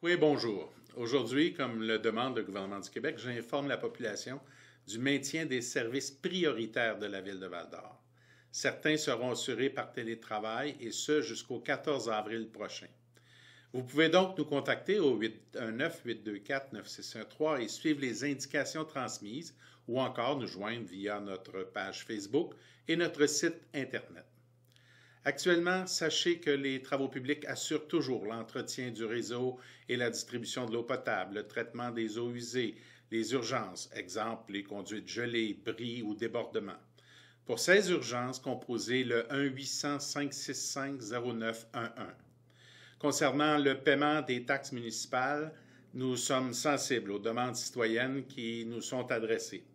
Oui, bonjour. Aujourd'hui, comme le demande le gouvernement du Québec, j'informe la population du maintien des services prioritaires de la ville de Val-d'Or. Certains seront assurés par télétravail et ce jusqu'au 14 avril prochain. Vous pouvez donc nous contacter au 819-824-9613 et suivre les indications transmises ou encore nous joindre via notre page Facebook et notre site Internet. Actuellement, sachez que les travaux publics assurent toujours l'entretien du réseau et la distribution de l'eau potable, le traitement des eaux usées, les urgences, exemple les conduites gelées, bris ou débordements. Pour ces urgences, composez le 1-800-565-0911. Concernant le paiement des taxes municipales, nous sommes sensibles aux demandes citoyennes qui nous sont adressées.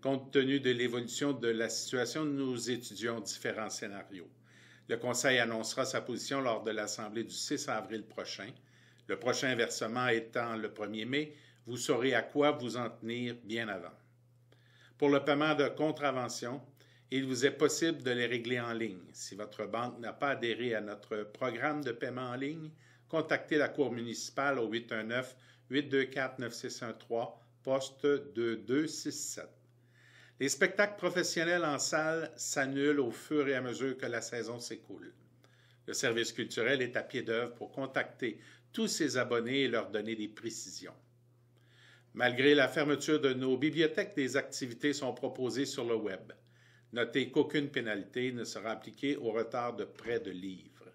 Compte tenu de l'évolution de la situation, nous étudions différents scénarios. Le Conseil annoncera sa position lors de l'Assemblée du 6 avril prochain. Le prochain versement étant le 1er mai, vous saurez à quoi vous en tenir bien avant. Pour le paiement de contraventions, il vous est possible de les régler en ligne. Si votre banque n'a pas adhéré à notre programme de paiement en ligne, contactez la Cour municipale au 819-824-9613, poste 2267. Les spectacles professionnels en salle s'annulent au fur et à mesure que la saison s'écoule. Le service culturel est à pied d'œuvre pour contacter tous ses abonnés et leur donner des précisions. Malgré la fermeture de nos bibliothèques, des activités sont proposées sur le web. Notez qu'aucune pénalité ne sera appliquée au retard de prêt de livres.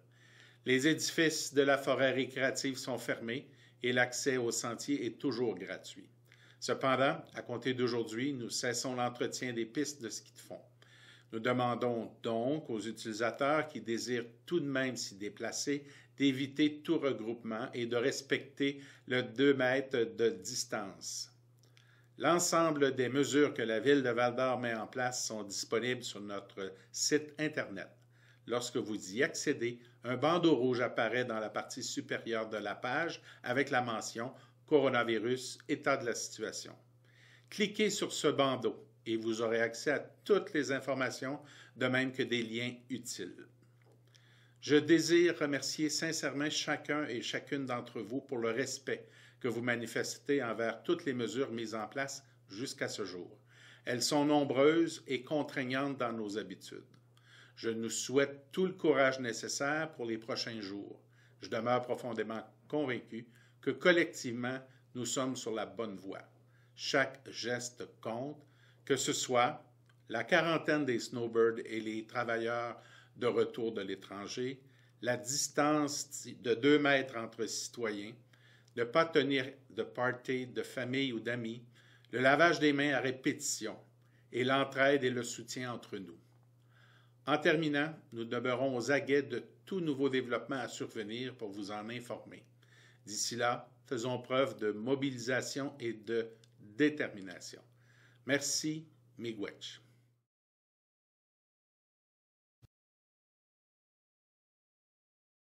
Les édifices de la forêt récréative sont fermés et l'accès aux sentiers est toujours gratuit. Cependant, à compter d'aujourd'hui, nous cessons l'entretien des pistes de ski de fond. Nous demandons donc aux utilisateurs qui désirent tout de même s'y déplacer d'éviter tout regroupement et de respecter le 2 mètres de distance. L'ensemble des mesures que la ville de Val-d'Or met en place sont disponibles sur notre site Internet. Lorsque vous y accédez, un bandeau rouge apparaît dans la partie supérieure de la page avec la mention Coronavirus, état de la situation. Cliquez sur ce bandeau et vous aurez accès à toutes les informations, de même que des liens utiles. Je désire remercier sincèrement chacun et chacune d'entre vous pour le respect que vous manifestez envers toutes les mesures mises en place jusqu'à ce jour. Elles sont nombreuses et contraignantes dans nos habitudes. Je nous souhaite tout le courage nécessaire pour les prochains jours. Je demeure profondément convaincu que collectivement, nous sommes sur la bonne voie. Chaque geste compte, que ce soit la quarantaine des snowbirds et les travailleurs de retour de l'étranger, la distance de deux mètres entre citoyens, ne pas tenir de party, de famille ou d'amis, le lavage des mains à répétition et l'entraide et le soutien entre nous. En terminant, nous demeurons aux aguets de tout nouveau développement à survenir pour vous en informer. D'ici là, faisons preuve de mobilisation et de détermination. Merci, Miigwech.